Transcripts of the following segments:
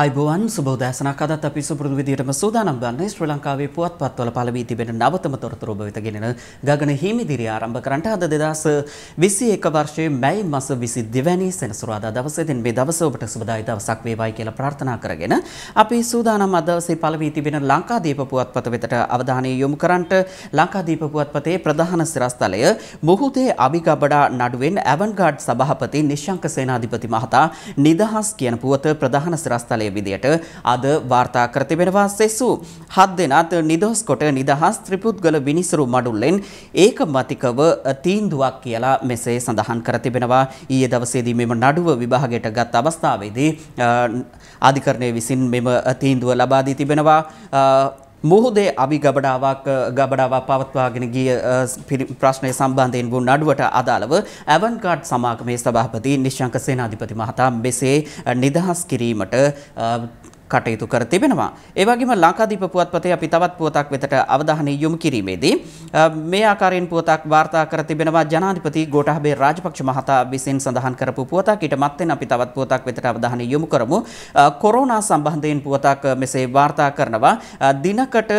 අයිබෝවන් සුබෝදෑසනක් අදත් අපි සුපුරුදු විදියටම සූදානම් වන්නේ ශ්‍රී ලංකාවේ පුවත්පත්වල පළවී තිබෙන නවතම තොරතුරු ඔබ වෙත ගෙනෙන ගගන හිමිදිරිය ආරම්භ කරන්නට අද 2021 වර්ෂයේ මැයි මාස 22 වැනි සෙනසුරාදා දවසේදී මේ දවස ඔබට සුබදායි දවසක් වේවායි කියලා ප්‍රාර්ථනා කරගෙන අපි සූදානම් අද දවසේ පළවී තිබෙන ලංකාදීප පුවත්පත වෙතට අවධානය යොමු කරන්නට ලංකාදීප පුවත්පතේ ප්‍රධාන සිරස්තලය මුහුදේ අබිගබඩා නඩුවෙන් ඇවන්ගාඩ් සභාපති නිශංක සේනාධිපති මහතා නිදහස් කියන පුවත ප්‍රධාන සිරස්තලයේ ආකාරය විදියට අද වාර්තා කර තිබෙනවා සෙසු හත් දෙනාත් නිදොස් කොට නිදහස් ත්‍රිපුද්ගල විනිසුරු මඩුල්ලෙන් ඒකමතිකව තීන්දුවක් කියලා මෙසේ සඳහන් කර තිබෙනවා ඊයේ දවසේදී මෙම නඩුව විභාගයට ගත් අවස්ථාවේදී අධිකරණය විසින් මෙම තීන්දුව ලබා දී තිබෙනවා මුහුදේ අවි ගබඩාවක් ගබඩාවක් පවත්වාගෙන ගිය ප්‍රශ්නය සම්බන්ධයෙන් වූ නඩුවට අදාළව ඇවන්කාඩ් සමාගමේ සභාපති නිශ්ශංක සේනාධිපති මහතා මෙසේ නිදහස් කිරීමට කටයුතු කර තිබෙනවා. ඒ වගේම ලංකාදීප පුවත්පතේ අපි තවත් පුවතක් වෙතට අවධානය යොමු කිරීමේදී මේ ආකාරයෙන් පුවතක් වාර්තා කර තිබෙනවා ජනාධිපති ගෝඨාභය රාජපක්ෂ මහතා විසින් සඳහන් කරපු පුවතක්. ඊට මත්තෙන් අපි තවත් පුවතක් වෙතට අවධානය යොමු කරමු. කොරෝනා සම්බන්ධයෙන් පුවතක් මෙසේ වාර්තා කරනවා. දිනකට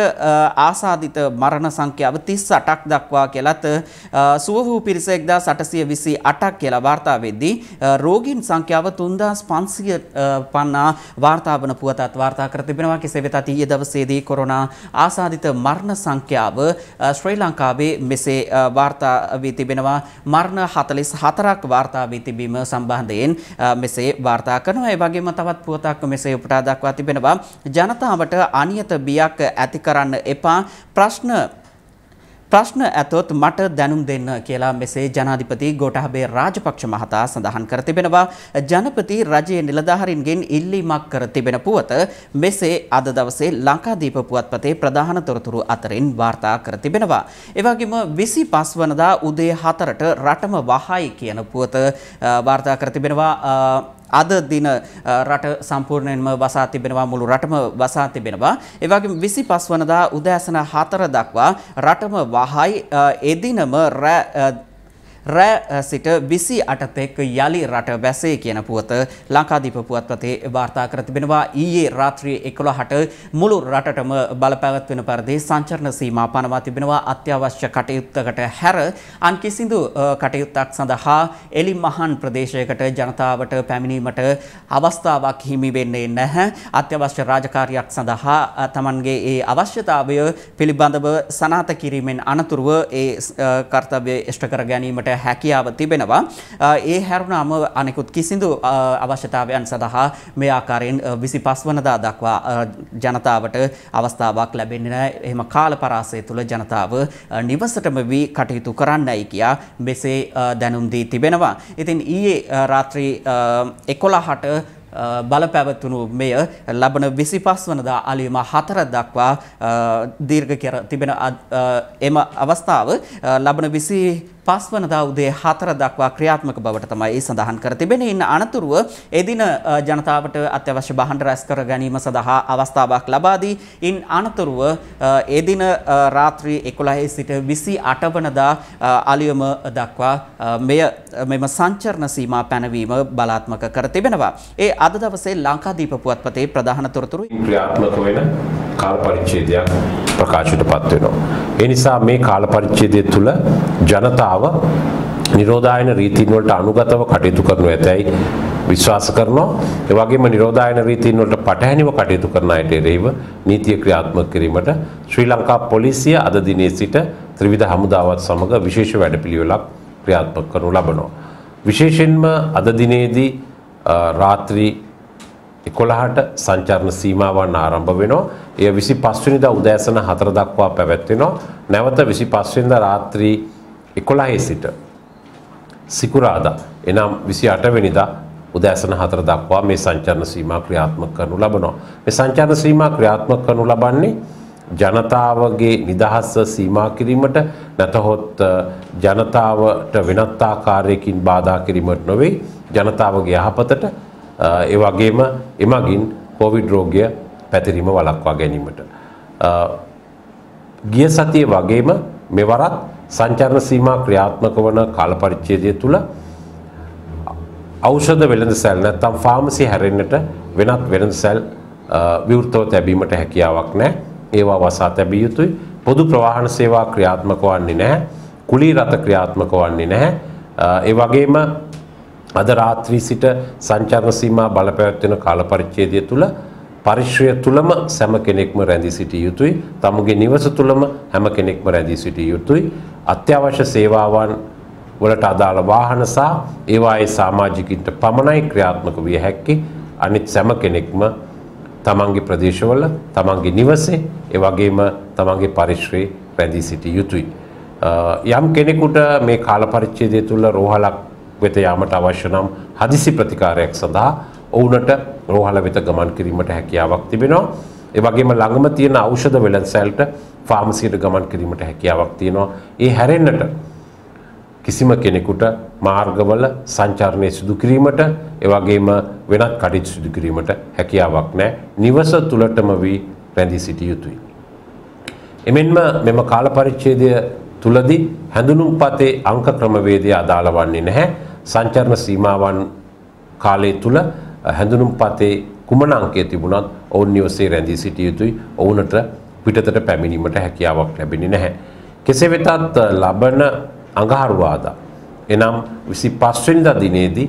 ආසාදිත මරණ සංඛ්‍යාව 38ක් දක්වා කියලත් සුව වූ පිරිස 1828ක් කියලා වාර්තා වෙද්දී රෝගීන් සංඛ්‍යාව 3550 වාර්තා වන පුවතත් වාර්තා කර තිබෙනවා. කෙසේ වෙතත් ඊයේ දවසේදී කොරෝනා ආසාදිත මරණ සංඛ්‍යාව ශ්‍රී ශ්‍රී ලංකාවේ මෙසේ වාර්තා වී තිබෙනවා මරණ 44ක් වාර්තා වී තිබීම සම්බන්ධයෙන් මෙසේ වාර්තා කරනවා. ඒ වගේම තවත් පුවතක් මෙසේ උපුටා දක්වා තිබෙනවා ජනතාවට අනියත බියක් ඇති කරන්න එපා ප්‍රශ්න ප්‍රශ්න ඇතොත් මට දැනුම් දෙන්න කියලා මෙසේ ජනාධිපති ගෝඨාභය රාජපක්ෂ මහතා සඳහන් කර තිබෙනවා ජනපති රජයේ නිලධාරීන්ගෙන් ඉල්ලීමක් කර තිබෙන පුවත මෙසේ අද දවසේ ලංකාදීප පුවත්පතේ ප්‍රධාන තොරතුරු අතරින් වාර්තා කර තිබෙනවා ඒ වගේම 25 වනදා උදේ 4ට රටම වහයි කියන පුවත වාර්තා කර තිබෙනවා අද දින රට සම්පූර්ණයෙන්ම වසා තිබෙනවා මුළු රටම වසා තිබෙනවා. ඒ වගේම 25 වනදා උදෑසන 4 දක්වා රටම වහයි එදිනම රෑ සිට විසි අටතෙක් යළි රට වැසේ කියන පුවත ලංකාදීප පුවත්පතේ වාර්තා කර තිබෙනවා ඊයේ රාත්‍රියේ එකොළහට මුළු රටටම බලපැවැත්වෙන පරිදි සංචරණ සීමා පනවා තිබෙනවා අත්‍යවශ්‍ය කටයුත්තකට හැර අන් කිසිදු කටයුත්තක් සඳහා එලි මහන් ප්‍රදේශයකට ජනතාවට පැමිණීමට අවස්ථාවක් හිමි වෙන්නේ නැහැ. අත්‍යවශ්‍ය රාජකාරියක් සඳහා තමන්ගේ ඒ අවශ්‍යතාවය පිළිබඳව සනාථ කිරීමෙන් අනතුරුව ඒ කාර්යය ඉෂ්ට කර ගැනීමට හැකියාව තිබෙනවා. ඒ හැරුණාම අනෙකුත් කිසිදු අවශ්‍යතාවයන් සඳහා මේ ආකාරයෙන් 25 වනදා දක්වා ජනතාවට අවස්ථාවක් ලැබෙන්නේ නැහැ. එහෙම කාල පරාසය තුළ ජනතාව නිවසටම වී කටයුතු කරන්නයි කියා මෙසේ දැනුම් දී තිබෙනවා. ඉතින් ඊයේ රාත්‍රී 11ට බලපැවතුණු මෙය ලබන 25 වනදා අලුයම 4 දක්වා දීර්ඝ කර තිබෙන එම අවස්ථාව ලබන 20 5 වනදා උදේ 4 දක්වා ක්‍රියාත්මක බවට තමයි සඳහන් කර තිබෙන්නේ. ඉන් අනතුරුව එදින ජනතාවට අත්‍යවශ්‍ය බහන් රැස් කර ගැනීම සඳහා අවස්ථාවක් ලබා දී ඉන් අනතුරුව එදින රාත්‍රී 11 සිට 28 වනදා අලියම දක්වා මෙය මෙම සංචරණ සීමා පැනවීම බලාත්මක කර තිබෙනවා. ඒ අද දවසේ ලංකාදීප පුවත්පතේ ප්‍රධාන තොරතුරු ක්‍රියාත්මක වෙන කාල පරිච්ඡේදයක් ප්‍රකාශයට පත් වෙනවා. ඒ නිසා මේ කාල පරිච්ඡේදය තුළ ජනතාව නිරෝධායන රීතීන් වලට අනුගතව කටයුතු කරනු ඇතැයි විශ්වාස කරනවා ඒ වගේම නිරෝධායන රීතීන් වලට පටහැනිව කටයුතු කරන අයට එරෙහිව නීතිය ක්‍රියාත්මක කිරීමට ශ්‍රී ලංකා පොලිසිය අද දිනේ සිට ත්‍රිවිධ හමුදාවත් සමග විශේෂ වැඩපිළිවෙලක් ක්‍රියාත්මක කරනු ලබනවා විශේෂයෙන්ම අද දිනේදී රාත්‍රී එකොළහට සංචරණ සීමාවන් ආරම්භ වෙනවා එය විසි පස්වනිද උදෑසන හතර දක්වා පැවැත්වෙනවා නැවත විසි පස්වෙන්ද රාත්‍රී එකොළහේ සිට සිකුරාදා එනම් විසි අටවෙනිදා උදෑසන හතර දක්වා මේ සංචරණ සීමා ක්‍රියාත්මක කරනු ලබනවා. මේ සංචරණ සීමා ක්‍රියාත්මක කරනු ලබන්නේ ජනතාවගේ නිදහස සීමා කිරීමට නැතහොත් ජනතාවට වෙනත් ආකාරයකින් බාධා කිරීමට නොවේ ජනතාවගේ යහපතට ඒ වගේම එමගින් කොවිඩ් රෝගය පැතිරීම වළක්වා ගැනීමට. ගිය සතිය වගේම මෙවරත් සංචාරණ සීමා ක්‍රියාත්මක වන කාල පරිච්ඡේදය තුල ඖෂධ වෙළඳසැල් නැත්නම් ෆාමසි හැරෙන්නට වෙනත් වෙළඳසැල් විවෘතව තැබීමට හැකියාවක් නැහැ. ඒවා වසා තැබිය යුතුයි. පොදු ප්‍රවාහන සේවා ක්‍රියාත්මක වන්නේ නැහැ. කුලී රථ ක්‍රියාත්මක වන්නේ නැහැ. ඒ වගේම අද රාත්‍රී සිට සංචාරණ සීමා බලපැවැත්වෙන කාල පරිච්ඡේදය තුල පරිශ්‍රය තුලම සෑම කෙනෙක්ම රැඳී සිටිය යුතුයි. තමුගේ නිවස තුලම හැම කෙනෙක්ම රැඳී සිටිය යුතුයි. අත්‍යවශ්‍ය සේවාවන් වලට අදාළ වාහන සහ ඒවායේ සමාජිකින්ට පමණයි ක්‍රියාත්මක විය හැක්කේ. අනිත් සෑම කෙනෙක්ම තමන්ගේ ප්‍රදේශවල, තමන්ගේ නිවසේ, ඒ වගේම තමන්ගේ පරිශ්‍රයේ රැඳී සිටිය යුතුයි. යම් කෙනෙකුට මේ කාල පරිච්ඡේදය තුල රෝහලක් වෙත යාමට අවශ්‍ය නම් හදිසි ප්‍රතිකාරයක් සඳහා ඔවුනට රෝහල වෙත ගමන් කිරීමට හැකියාවක් තිබෙනවා. ඒ වගේම ළඟම තියෙන ඖෂධ වෙළඳසැලට ෆාමසියට ගමන් කිරීමට හැකියාවක් තියෙනවා. ඒ හැරෙන්නට කිසිම කෙනෙකුට මාර්ගවල සංචාරණය සිදු කිරීමට ඒ වගේම වෙනත් කටයුතු සිදු කිරීමට හැකියාවක් නැහැ. නිවස තුලටම වී රැඳී සිටිය යුතුයි. එමෙන්ම මෙම කාල පරිච්ඡේදය තුලදී හැඳුනුම්පතේ අංක ක්‍රමවේදය අදාළ වන්නේ නැහැ. සංචරණ සීමාවන් කාලය තුල හැඳුනුම්පතේ කුමන අංකයේ තිබුණත් ඔවුන් නිවසේ රැඳී සිටිය යුතුයි. ඔවුන්ට පිටතට පැමිණීමට හැකියාවක් ලැබෙන්නේ නැහැ. කෙසේ වෙතත් ලබන අඟහරුවාදා එනම් 25 වෙනිදා දිනේදී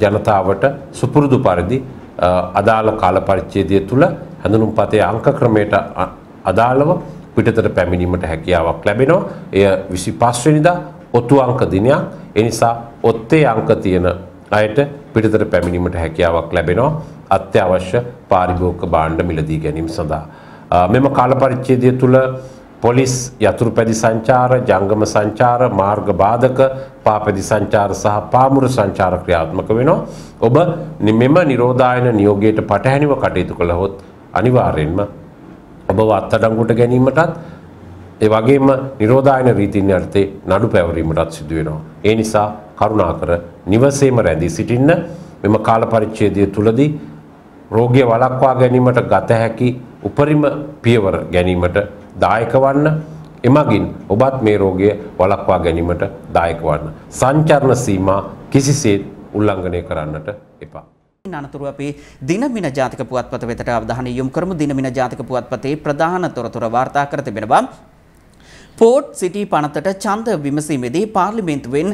ජනතාවට සුපුරුදු පරිදි අදාළ කාල පරිච්ඡේදය තුල හැඳුනුම්පතේ අංක ක්‍රමයට අදාළව පිටතට පැමිණීමට හැකියාවක් ලැබෙනවා. එය 25 වෙනිදා ඔතු අංක දිනයක්. ඒ නිසා ඔත්තේ අංක තියෙන අයට පිටතට පැමිණීමට හැකියාවක් ලැබෙනවා අත්‍යවශ්‍ය පාරිභෝගික භාණ්ඩ මිලදී ගැනීම සඳහා. මෙම කාල පරිච්ඡේදය තුළ පොලිස් යතුරුපැදි සංචාර, ජංගම සංචාර, මාර්ග බාධක, පාපැදි සංචාර සහ පාමුරු සංචාර ක්‍රියාත්මක වෙනවා. ඔබ මෙම නිරෝධායන නියෝගයට පටහැනිව කටයුතු කළහොත් අනිවාර්යයෙන්ම ඔබව අත්අඩංගුවට ගැනීමටත් ඒ වගේම නිරෝධායන රීතින් යටතේ නඩු පැවරීමටත් සිදු වෙනවා. ඒ නිසා කරුණාකර නිවසේම රැඳී සිටින්න මෙම කාල පරිච්ඡේදය තුලදී රෝගය වළක්වා ගැනීමට ගත හැකි උපරිම පියවර ගැනීමට දායක වන්න එමගින් ඔබත් මේ රෝගය වළක්වා ගැනීමට දායක වන්න සංචරණ සීමා කිසිසේත් උල්ලංඝනය කරන්නට එපා අනතුරුව අපි දිනමින ජාතික පුවත්පත වෙතට අවධානය යොමු කරමු දිනමින ජාතික පුවත්පතේ ප්‍රධාන තොරතුරු වාර්තා කර තිබෙනවා පෝට් සිටි පනතට ඡන්ද විමසීමේදී පාර්ලිමේන්තුවෙන්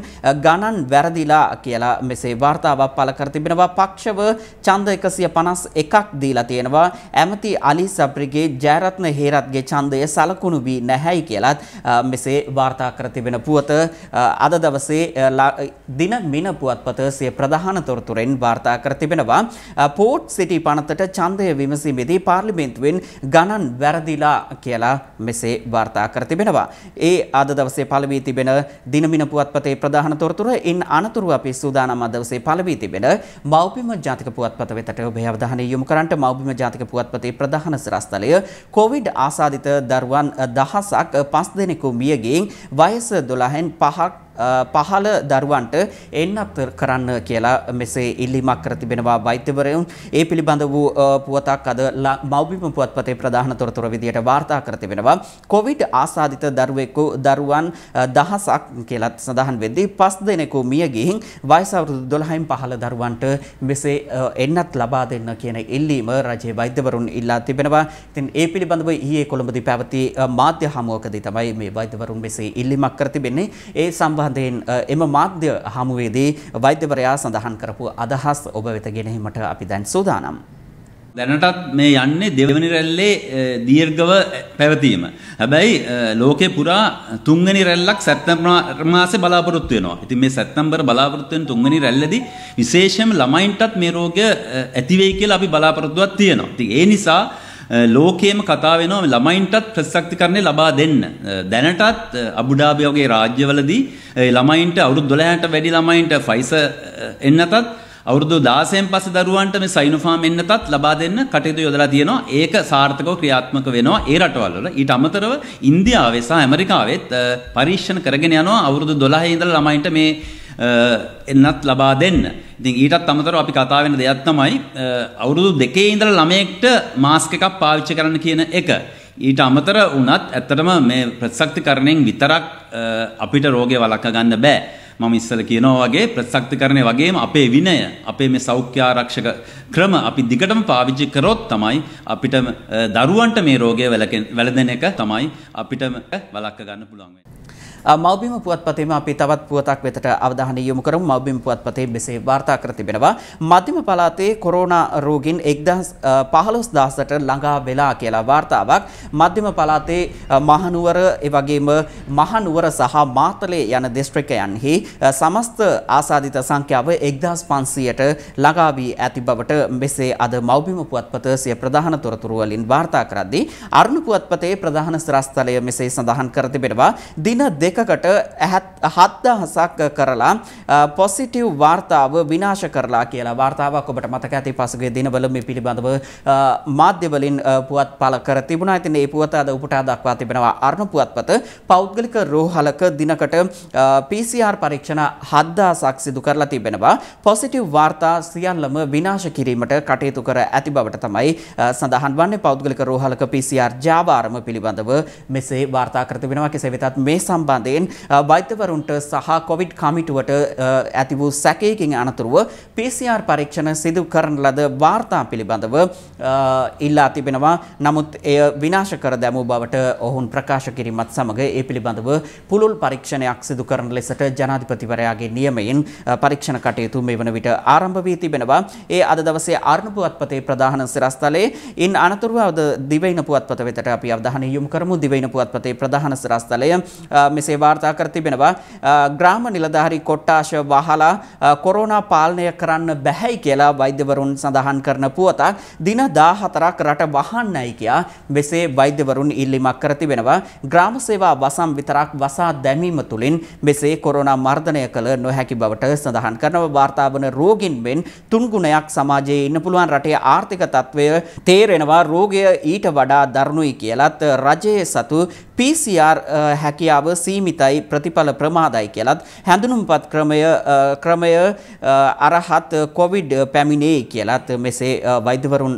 ගණන් වැරදිලා කියලා මෙසේ වාර්තාවක් පළ කර තිබෙනවා පක්ෂව ඡන්ද 151ක් දීලා තියෙනවා ඇමති අලි සබ්රිගේ ජයරත්න හේරත්ගේ ඡන්දය සලකුණු වී නැහැයි කියලත් මෙසේ වාර්තා කර තිබෙන පුවත අද දවසේ දින මින පුවත්පත සිය ප්‍රධාන තොරතුරෙන් වාර්තා කර තිබෙනවා පෝට් සිටි පනතට ඡන්දය විමසීමේදී පාර්ලිමේන්තුවෙන් ගණන් වැරදිලා කියලා මෙසේ වාර්තා කර තිබෙනවා තිබෙනවා. ඒ අද දවසේ පළවී තිබෙන දිනමින පුවත්පතේ ප්‍රධාන තොරතුරු ඉන් අනතුරුව අපි සූදානම් අද දවසේ පළවී තිබෙන මෞපිම ජාතික පුවත්පත වෙතට ඔබේ අවධානය යොමු කරන්නට මෞපිම ජාතික පුවත්පතේ ප්‍රධාන සිරස්තලය කොවිඩ් ආසාදිත දරුවන් දහසක් පස් දෙනෙකු මියගින් වයස 12න් 5ක් පහළ දරුවන්ට එන්නත් කරන්න කියලා මෙසේ ඉල්ලීමක් කර තිබෙනවා වෛද්‍යවරයන්. ඒ පිළිබඳ වූ පුවතක් අද මෞබිම පුවත්පතේ ප්‍රධාන තොරතුර විදියට වාර්තා කර තිබෙනවා. කොවිඩ් ආසාදිත දරුවෙකු දරුවන් දහසක් කියලා සඳහන් වෙද්දී පස් දෙනෙකු මිය ගිහින් වයස අවුරුදු 12න් පහළ දරුවන්ට මෙසේ එන්නත් ලබා දෙන්න කියන ඉල්ලීම රජයේ වෛද්‍යවරුන් ඉල්ලා තිබෙනවා. ඉතින් ඒ පිළිබඳව ඊයේ කොළඹදී පැවති මාධ්‍ය හමුවකදී තමයි මේ වෛද්‍යවරුන් මෙසේ ඉල්ලීමක් කර තිබෙන්නේ. ඒ සම්බන්ධ සම්බන්ධයෙන් එම මාධ්‍ය හමුවේදී වෛද්‍යවරයා සඳහන් කරපු අදහස් ඔබ වෙත ගෙනෙහිමට අපි දැන් සූදානම්. දැනටත් මේ යන්නේ දෙවනි රැල්ලේ දීර්ඝව පැවතීම. හැබැයි ලෝකේ පුරා තුන්වෙනි රැල්ලක් සැප්තැම්බර් මාසේ බලාපොරොත්තු වෙනවා. ඉතින් මේ සැප්තැම්බර් බලාපොරොත්තු වෙන තුන්වෙනි රැල්ලේදී විශේෂයෙන්ම ළමයින්ටත් මේ රෝගය ඇති වෙයි කියලා අපි බලාපොරොත්තුවක් තියෙනවා. ඉතින් ඒ නිසා ලෝකයේම කතා වෙනවා ළමයින්ටත් ප්‍රතිශක්තිකරණය ලබා දෙන්න. දැනටත් අබුඩාබි වගේ රාජ්‍යවලදී ළමයින්ට අවුරුදු 12ට වැඩි ළමයින්ට ෆයිස එන්නතත් අවුරුදු 16න් පස්සේ දරුවන්ට මේ සයිනෝෆාම් එන්නතත් ලබා දෙන්න කටයුතු යොදලා තියෙනවා. ඒක සාර්ථකව ක්‍රියාත්මක වෙනවා ඒ රටවල් වල. ඊට අමතරව ඉන්දියාවේ සහ ඇමරිකාවෙත් පරීක්ෂණ කරගෙන යනවා අවුරුදු 12 ඉඳලා ළමයින්ට මේ එන්නත් ලබා දෙන්න. ඉතින් ඊටත් අමතරව අපි කතා වෙන දෙයක් තමයි අවුරුදු දෙකේ ඉඳලා ළමයෙක්ට මාස්ක් එකක් පාවිච්චි කරන්න කියන එක. ඊට අමතර වුණත් ඇත්තටම මේ ප්‍රතිශක්තිකරණයෙන් විතරක් අපිට රෝගය වළක්වා ගන්න බෑ. මම ඉස්සල කියනවා වගේ ප්‍රතිශක්තිකරණය වගේම අපේ විනය, අපේ මේ සෞඛ්‍ය ආරක්ෂක ක්‍රම අපි දිගටම පාවිච්චි කරොත් තමයි අපිට දරුවන්ට මේ රෝගය වැළඳෙන එක තමයි අපිට වළක්වා ගන්න පුළුවන් වෙන්නේ. මවබිම පුවත්පතේම අපි තවත් පුවතක් වෙතට අවධානය යොමු කරමු මවබිම පුවත්පතේ මෙසේ වාර්තා කර තිබෙනවා මධ්‍යම පළාතේ කොරෝනා රෝගීන් 15000ට ළඟා වෙලා කියලා වාර්තාවක් මධ්‍යම පළාතේ මහනුවර ඒ වගේම මහනුවර සහ මාතලේ යන දිස්ත්‍රික්කයන්හි සමස්ත ආසාදිත සංඛ්‍යාව 1500ට ළඟා වී ඇති බවට මෙසේ අද මවබිම පුවත්පත සිය ප්‍රධාන තොරතුරු වලින් වාර්තා කරද්දී අරුණ පුවත්පතේ ප්‍රධාන ස්ථලය මෙසේ සඳහන් කර තිබෙනවා දින දෙකකට හත්දහසක් කරලා පොසිටිව් වාර්තාව විනාශ කරලා කියලා වාර්තාවක් ඔබට මතක ඇති පසුගේ දිනවල මේ පිළිබඳව මාධ්‍යවලින් පුවත් පල කර තිබුණා. ඉතින් ඒ පුවත අද උපුටා දක්වා තිබෙනවා අරුණ පුවත්පත පෞද්ගලික රෝහලක දිනකට PCR පරීක්ෂණ 7000ක් සිදු කරලා තිබෙනවා. පොසිටිව් වාර්තා සියල්ලම විනාශ කිරීමට කටයුතු කර ඇති බවට තමයි සඳහන් වන්නේ පෞද්ගලික රෝහලක PCR ජාවාරම පිළිබඳව මෙසේ වාර්තා කර තිබෙනවා. කෙසේ වෙතත් මේ සම්බන්ධ කන්දෙන් වෛද්‍යවරුන්ට සහ කොවිඩ් කමිටුවට ඇති වූ සැකයකින් අනතුරුව PCR පරීක්ෂණ සිදු කරන ලද වාර්තා පිළිබඳව ඉල්ලා තිබෙනවා. නමුත් එය විනාශ කර දැමූ බවට ඔවුන් ප්‍රකාශ කිරීමත් සමග ඒ පිළිබඳව පුළුල් පරීක්ෂණයක් සිදු කරන ලෙසට ජනාධිපතිවරයාගේ නියමයෙන් පරීක්ෂණ කටයුතු මේ වන විට ආරම්භ වී තිබෙනවා. ඒ අද දවසේ ආරණපුවත්පතේ ප්‍රධාන සිරස්තලයේ ඉන් අනතුරුව අද දිවයින පුවත්පත වෙතට අපි අවධානය යොමු කරමු. දිවයින පුවත්පතේ ප්‍රධාන සිරස්තලය මෙසේ මෙසේ වාර්තා කර තිබෙනවා ග්‍රාම නිලධාරි කොට්ටාශ වහලා කොරෝනා පාලනය කරන්න බැහැයි කියලා වෛද්‍යවරුන් සඳහන් කරන පුවතක් දින 14ක් රට වහන්නයි කියා මෙසේ වෛද්‍යවරුන් ඉල්ලීමක් කර තිබෙනවා ග්‍රාම සේවා වසම් විතරක් වසා දැමීම තුළින් මෙසේ කොරෝනා මර්ධනය කළ නොහැකි බවට සඳහන් කරනව වාර්තාවන රෝගින් මෙන් තුන් ගුණයක් සමාජයේ ඉන්න පුළුවන් රටේ ආර්ථික තත්ත්වය තේරෙනවා රෝගය ඊට වඩා දරුණුයි කියලත් රජයේ සතු PCR uh, හැකියාව සීමිතයි ප්‍රතිඵල ප්‍රමාදයි කියලත් හැඳුනුම්පත් ක්‍රමය uh, ක්‍රමය uh, අරහත් කොවිඩ් පැමිණේ කියලත් මෙසේ වෛද්‍යවරුන්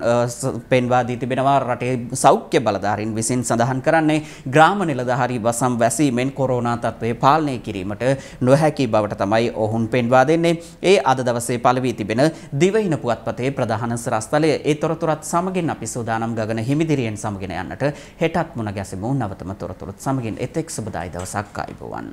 පෙන්වා දී තිබෙනවා රටේ සෞඛ්‍ය බලධාරීන් විසින් සඳහන් කරන්නේ ග්‍රාම නිලධාරී වසම් වැසීමෙන් කොරෝනා තත්ත්වය පාලනය කිරීමට නොහැකි බවට තමයි ඔවුන් පෙන්වා දෙන්නේ. ඒ අද දවසේ පළවී තිබෙන දිවයින පුවත්පතේ ප්‍රධාන සිරස්තලය ඒ තොරතුරත් සමගින් අපි සූදානම් ගගන හිමිදිරියෙන් සමගෙන යන්නට හෙටත් මුණ ගැසෙමු නවතම තොරතුරු තොරතුරුත් සමගින් එතෙක් සුබදායි දවසක් අයිබෝවන්.